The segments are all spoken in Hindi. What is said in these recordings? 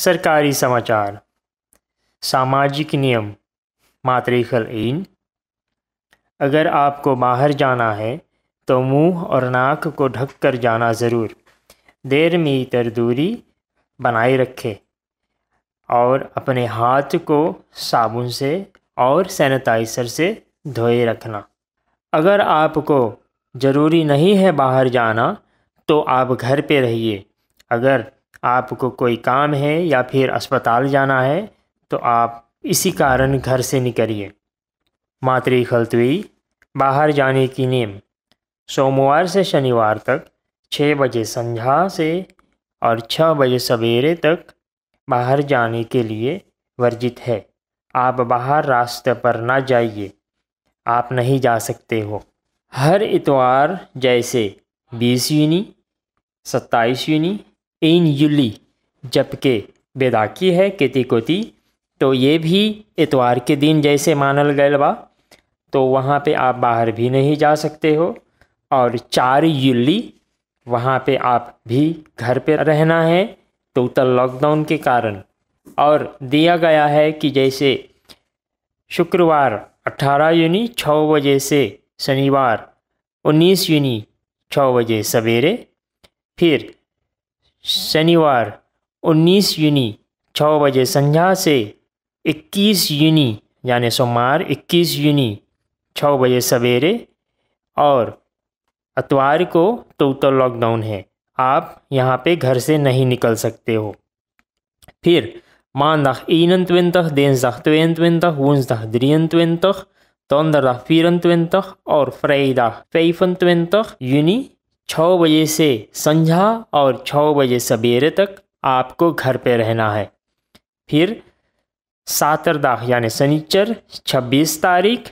सरकारी समाचार सामाजिक नियम मातरीखल इन अगर आपको बाहर जाना है तो मुंह और नाक को ढक कर जाना ज़रूर देर मीटर दूरी बनाए रखें और अपने हाथ को साबुन से और सैनिटाइज़र से धोए रखना अगर आपको ज़रूरी नहीं है बाहर जाना तो आप घर पे रहिए अगर आपको कोई काम है या फिर अस्पताल जाना है तो आप इसी कारण घर से निकलिए मातृ खलतवी बाहर जाने की नियम सोमवार से शनिवार तक छः बजे संध्या से और छः बजे सवेरे तक बाहर जाने के लिए वर्जित है आप बाहर रास्ते पर ना जाइए आप नहीं जा सकते हो हर इतवार जैसे बीस यूनी सत्ताईस यूनी इन युली जबकि बेदाकी है कोती तो ये भी इतवार के दिन जैसे मानल गए बा तो वहाँ पे आप बाहर भी नहीं जा सकते हो और चार युली वहाँ पे आप भी घर पे रहना है टोटल तो लॉकडाउन के कारण और दिया गया है कि जैसे शुक्रवार 18 यूनी 6 बजे से शनिवार 19 यूनी 6 बजे सवेरे फिर शनिवार 19 यूनी छः बजे संझा से 21 यूनी यानि सोमवार 21 यूनी छः बजे सवेरे और अतवार को तो तो लॉकडाउन है आप यहाँ पे घर से नहीं निकल सकते हो फिर मानदाह ईनतवेंतख देंसदाह त्वेंतवेंतख वंसदाह द्रियंतवेंतख तौंदरदाह फिरंतवेंतख और फ्रेदाह फेफनतवेंतख यूनी छः बजे से संझा और छः बजे सवेरे तक आपको घर पे रहना है फिर सातरदाह यानी सनीचर छब्बीस तारीख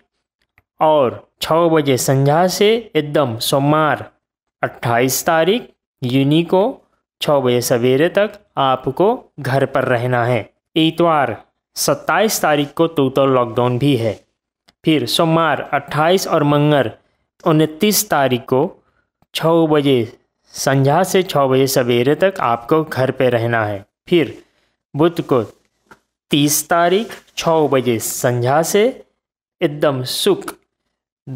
और छः बजे संझा से एकदम सोमवार अट्ठाईस तारीख यूनी को छः बजे सवेरे तक आपको घर पर रहना है इतवार सत्ताईस तारीख को टोटल लॉकडाउन भी है फिर सोमवार अट्ठाईस और मंगल उनतीस तारीख को छः बजे संध्या से छः बजे सवेरे तक आपको घर पे रहना है फिर बुध को तीस तारीख छः बजे संध्या से एकदम सुख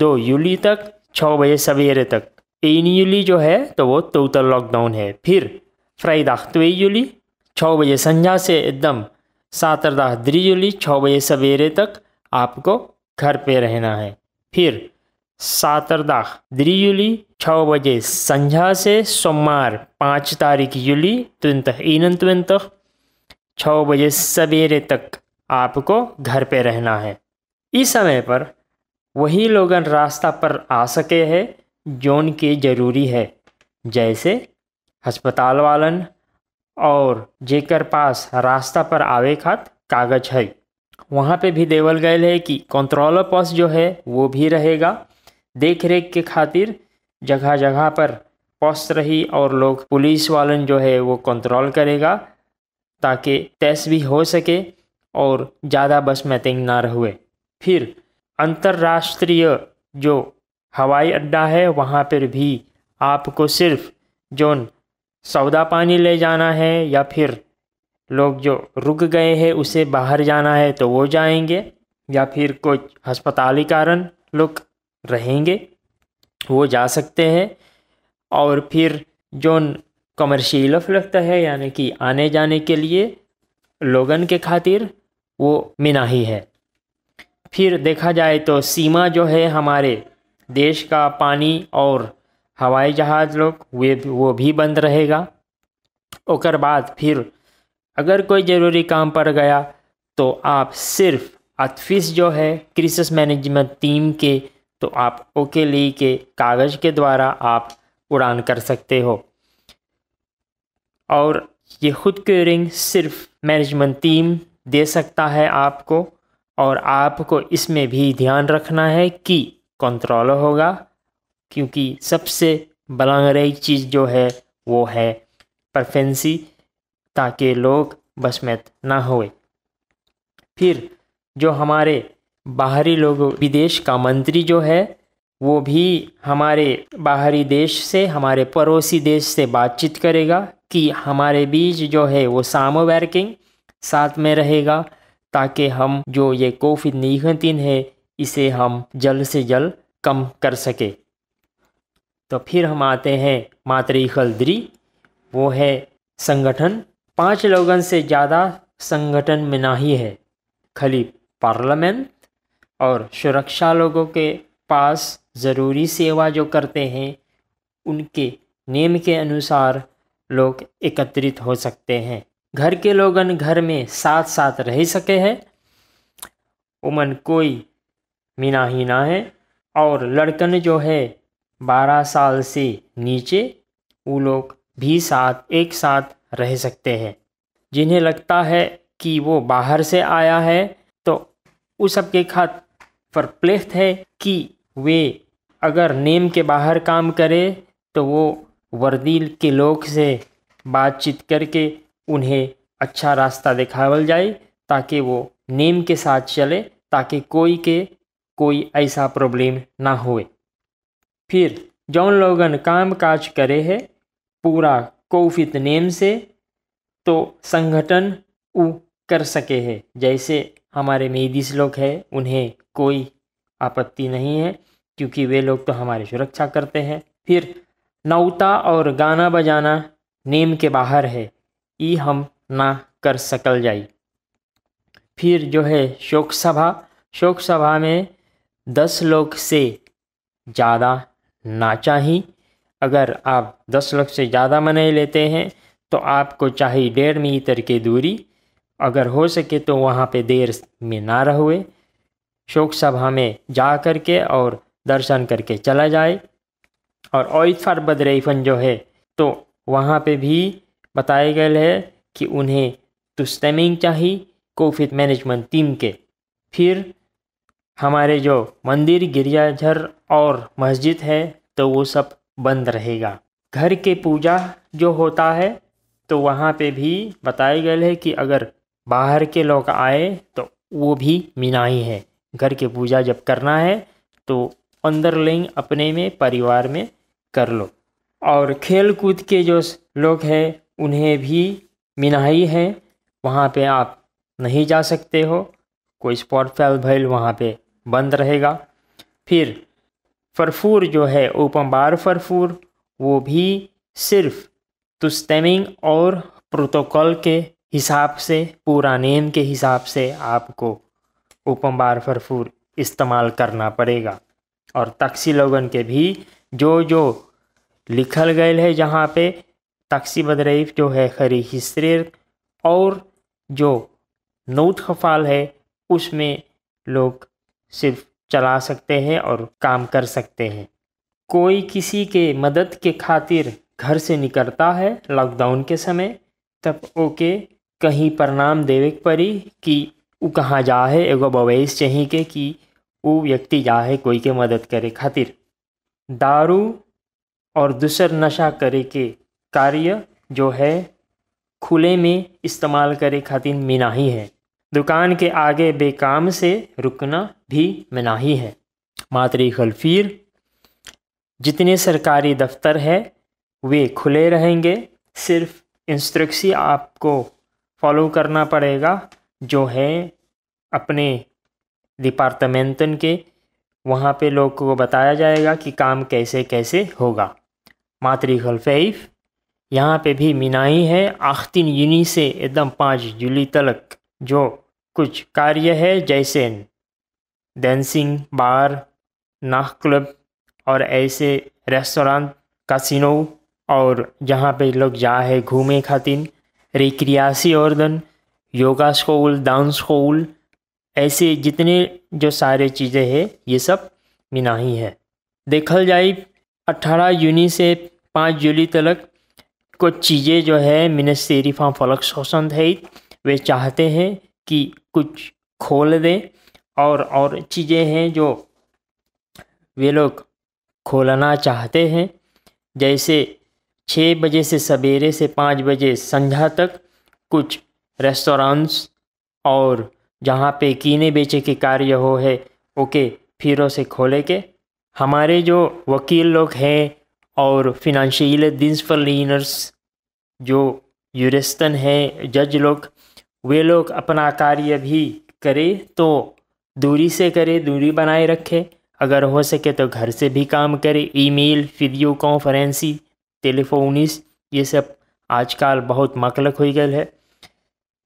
दो यूली तक छः बजे सवेरे तक तीन यूली जो है तो वो टोटल लॉकडाउन है फिर फ्राइडाह त्वे यूली छः बजे संध्या से एकदम सातरदाह दाह यूली छः बजे सवेरे तक आपको घर पे रहना है फिर સાતરદાખ દ્રિયુલી बजे संझा से सोमवार पाँच तारीख યુલી तुरंत इन तुरंत छ बजे सवेरे तक आपको घर पे रहना है इस समय पर वही लोग रास्ता पर आ सके है जोन के जरूरी है जैसे अस्पताल वालन और जेकर पास रास्ता पर आवे खात कागज है वहाँ पे भी देवल गए है कि कंट्रोलर पास जो है वो भी रहेगा देख रेख के खातिर जगह जगह पर पोस्ट रही और लोग पुलिस वालन जो है वो कंट्रोल करेगा ताकि तैस भी हो सके और ज़्यादा बस मैटिंग ना रहे फिर अंतर्राष्ट्रीय जो हवाई अड्डा है वहाँ पर भी आपको सिर्फ जो सौदा पानी ले जाना है या फिर लोग जो रुक गए हैं उसे बाहर जाना है तो वो जाएंगे या फिर कुछ अस्पताली कारण लोग रहेंगे वो जा सकते हैं और फिर जो कमर्शियल लगता है यानी कि आने जाने के लिए लोगन के खातिर वो ही है फिर देखा जाए तो सीमा जो है हमारे देश का पानी और हवाई जहाज़ लोग वे वो भी बंद रहेगा ओकर बाद फिर अगर कोई ज़रूरी काम पर गया तो आप सिर्फ अतफिस जो है क्रिसिस मैनेजमेंट टीम के तो आप ओके ली के कागज़ के द्वारा आप उड़ान कर सकते हो और ये खुद क्योरिंग सिर्फ मैनेजमेंट टीम दे सकता है आपको और आपको इसमें भी ध्यान रखना है कि कंट्रोलर होगा क्योंकि सबसे रही चीज़ जो है वो है परफेंसी ताकि लोग बसमत ना होए फिर जो हमारे बाहरी लोग विदेश का मंत्री जो है वो भी हमारे बाहरी देश से हमारे पड़ोसी देश से बातचीत करेगा कि हमारे बीच जो है वो साम वर्किंग साथ में रहेगा ताकि हम जो ये कोविड नाइन्टीन है इसे हम जल्द से जल्द कम कर सके तो फिर हम आते हैं मातरी खलद्री वो है संगठन पाँच लोगों से ज़्यादा संगठन में नहीं है खाली पार्लियामेंट और सुरक्षा लोगों के पास ज़रूरी सेवा जो करते हैं उनके नियम के अनुसार लोग एकत्रित हो सकते हैं घर के लोगन घर में साथ साथ रह सके हैं उमन कोई मीना ही ना है और लड़कन जो है बारह साल से नीचे वो लोग भी साथ एक साथ रह सकते हैं जिन्हें लगता है कि वो बाहर से आया है तो उस सब के परप्लेस्ड है कि वे अगर नेम के बाहर काम करें तो वो वर्दील के लोग से बातचीत करके उन्हें अच्छा रास्ता दिखावल जाए ताकि वो नेम के साथ चले ताकि कोई के कोई ऐसा प्रॉब्लम ना होए फिर जौन लोगन काम काज करे है पूरा कोफित नेम से तो संगठन वो कर सके है जैसे हमारे मेदिस लोग हैं उन्हें कोई आपत्ति नहीं है क्योंकि वे लोग तो हमारी सुरक्षा करते हैं फिर नौता और गाना बजाना नेम के बाहर है ई हम ना कर सकल जाई फिर जो है शोक सभा शोक सभा में दस लोग से ज़्यादा ना चाहिए अगर आप दस लोग से ज़्यादा मनाई लेते हैं तो आपको चाहिए डेढ़ मीटर की दूरी अगर हो सके तो वहाँ पे देर में ना रहोए शोक सभा में जा कर के और दर्शन करके चला जाए और ओइफर बदरेफन जो है तो वहाँ पे भी बताया गया है कि उन्हें तुस्तमिंग चाहिए कोफित मैनेजमेंट टीम के फिर हमारे जो मंदिर गिरियाघर और मस्जिद है तो वो सब बंद रहेगा घर के पूजा जो होता है तो वहाँ पे भी बताया गया है कि अगर बाहर के लोग आए तो वो भी मिनाही है घर की पूजा जब करना है तो अंदरलिंग अपने में परिवार में कर लो और खेल कूद के जो लोग हैं उन्हें भी मिनाही है वहाँ पे आप नहीं जा सकते हो कोई स्पॉट फैल भैल वहाँ पे बंद रहेगा फिर फरफूर जो है ओपम्बार फरफूर वो भी सिर्फ तुस्तमिंग और प्रोटोकॉल के हिसाब से पूरा नेम के हिसाब से आपको ओपम बार भरपूर इस्तेमाल करना पड़ेगा और तकसी लोगन के भी जो जो लिखल गए है जहाँ पे तकसी बदरीफ जो है खरी हिस्से और जो नौत खफाल है उसमें लोग सिर्फ चला सकते हैं और काम कर सकते हैं कोई किसी के मदद के खातिर घर से निकलता है लॉकडाउन के समय तब ओके कहीं नाम देवे पड़ी कि उ कहाँ जा है एगो बवैस चाहिए के कि उ व्यक्ति जा है कोई के मदद करे खातिर दारू और दूसर नशा करे के कार्य जो है खुले में इस्तेमाल करे खातिर मिनाही है दुकान के आगे बेकाम से रुकना भी मनाही है मातरी खलफीर जितने सरकारी दफ्तर है वे खुले रहेंगे सिर्फ इंस्ट्रक्सी आपको फॉलो करना पड़ेगा जो है अपने डिपार्टमेंटन के वहाँ पे लोग को बताया जाएगा कि काम कैसे कैसे होगा मातृखलफ़ैफ यहाँ पे भी मिनाई है आख्तिन यूनी से एकदम पाँच जुली तलक जो कुछ कार्य है जैसे डांसिंग बार नाह क्लब और ऐसे रेस्टोरेंट कासिनो और जहाँ पे लोग जा है घूमे खातिन रिक्रियासी और दन योगा स्कूल डांस स्कूल ऐसे जितने जो सारे चीज़ें हैं ये सब मिना ही है देखल जाए 18 जूनी से 5 जुलाई तक कुछ चीज़ें जो है मिनिस्ट्री फॉर फलक शोषण है वे चाहते हैं कि कुछ खोल दें और और चीज़ें हैं जो वे लोग खोलना चाहते हैं जैसे छः बजे से सवेरे से पाँच बजे संध्या तक कुछ रेस्टोरेंट्स और जहाँ पे कीने बेचे के कार्य हो है ओके फिर से खोले के हमारे जो वकील लोग हैं और फिनंशियल डिसफलीनर्स जो यूरेस्तन हैं जज लोग वे लोग अपना कार्य भी करें तो दूरी से करें दूरी बनाए रखें अगर हो सके तो घर से भी काम करें ईमेल वीडियो कॉन्फ्रेंसी टेलीफोनिस ये सब आजकल बहुत मकलक हो गए है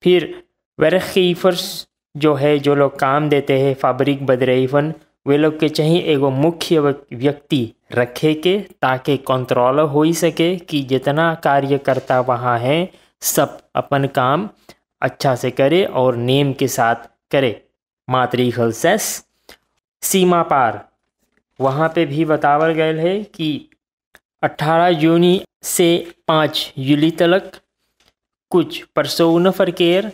फिर वरखीफर्स जो है जो लोग काम देते हैं फैब्रिक बदरेफन वे लोग के चाहिए एगो मुख्य व्यक्ति रखे के ताकि कंट्रोल हो ही सके कि जितना कार्यकर्ता वहाँ है सब अपन काम अच्छा से करे और नेम के साथ करे मातृल सेस सीमा पार वहाँ पे भी बतावल गए है कि 18 जूनी से 5 जुली तक कुछ परसोन फरकेर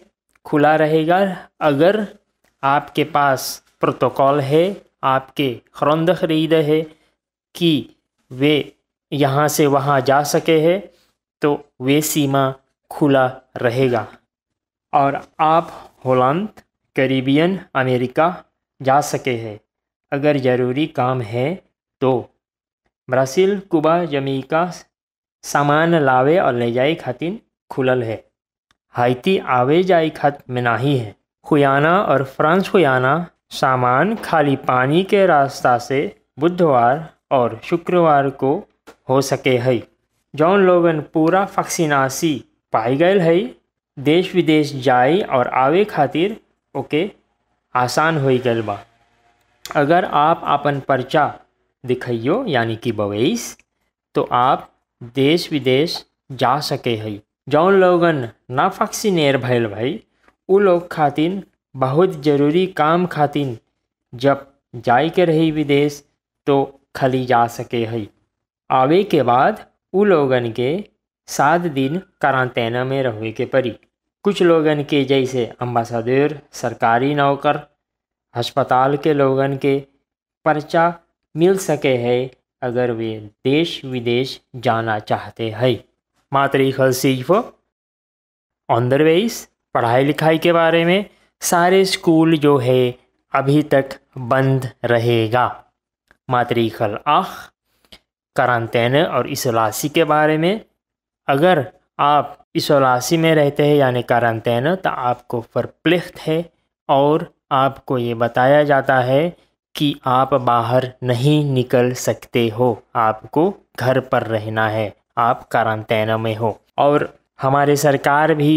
खुला रहेगा अगर आपके पास प्रोटोकॉल है आपके खरंद खरीद है कि वे यहाँ से वहाँ जा सके है तो वे सीमा खुला रहेगा और आप होलंद करीबियन अमेरिका जा सके है अगर ज़रूरी काम है तो ब्राज़ील कुबा जमीका सामान लावे और ले जाए खातिन खुलल है हाइती आवे जाए खत मिनाही है खुयाना और फ्रांस खुयाना सामान खाली पानी के रास्ता से बुधवार और शुक्रवार को हो सके है जौन लोगन पूरा फक्सिनासी पाई गए है देश विदेश जाए और आवे खातिर ओके आसान हो गए बा अगर आप अपन पर्चा दिखाइयो यानी कि बवेस तो आप देश विदेश जा सके है जौन लोगन नाफाक्सीनेर भैल भाई उ लोग खातिन बहुत ज़रूरी काम खातिन जब जाए के रही विदेश तो खली जा सके है आवे के बाद उ लोगन के सात दिन करांतना में रहे के परी कुछ लोगन के जैसे अम्बासाडर सरकारी नौकर अस्पताल के लोगन के पर्चा मिल सके है अगर वे देश विदेश जाना चाहते हैं मात्र एक सिर्फ ऑनदरवेज पढ़ाई लिखाई के बारे में सारे स्कूल जो है अभी तक बंद रहेगा मातरी खल आख करानतन और इसलासी के बारे में अगर आप इसलासी में रहते हैं यानी करानतन तो आपको फरप्लिख्त है और आपको ये बताया जाता है कि आप बाहर नहीं निकल सकते हो आपको घर पर रहना है आप कारांतना में हो और हमारे सरकार भी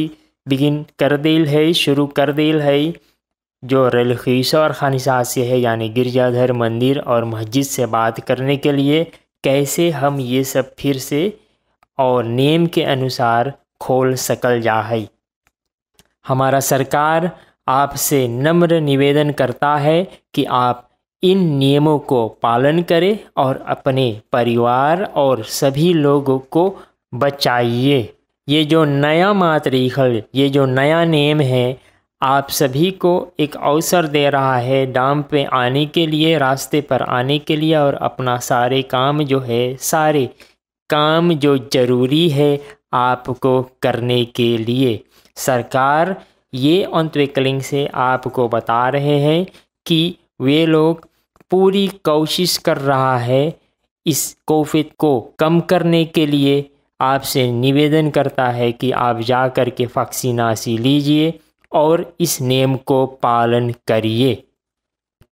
बिगिन कर दिल है शुरू कर दिल है जो रेलखीसा और खानसा से है यानी गिरजाघर मंदिर और मस्जिद से बात करने के लिए कैसे हम ये सब फिर से और नियम के अनुसार खोल सकल जा है हमारा सरकार आपसे नम्र निवेदन करता है कि आप इन नियमों को पालन करें और अपने परिवार और सभी लोगों को बचाइए ये जो नया मातृखल ये जो नया नियम है आप सभी को एक अवसर दे रहा है डाम पे आने के लिए रास्ते पर आने के लिए और अपना सारे काम जो है सारे काम जो ज़रूरी है आपको करने के लिए सरकार ये अंतविकलिंग से आपको बता रहे हैं कि वे लोग पूरी कोशिश कर रहा है इस कोफित को कम करने के लिए आपसे निवेदन करता है कि आप जा कर के फक्सीनासी लीजिए और इस नियम को पालन करिए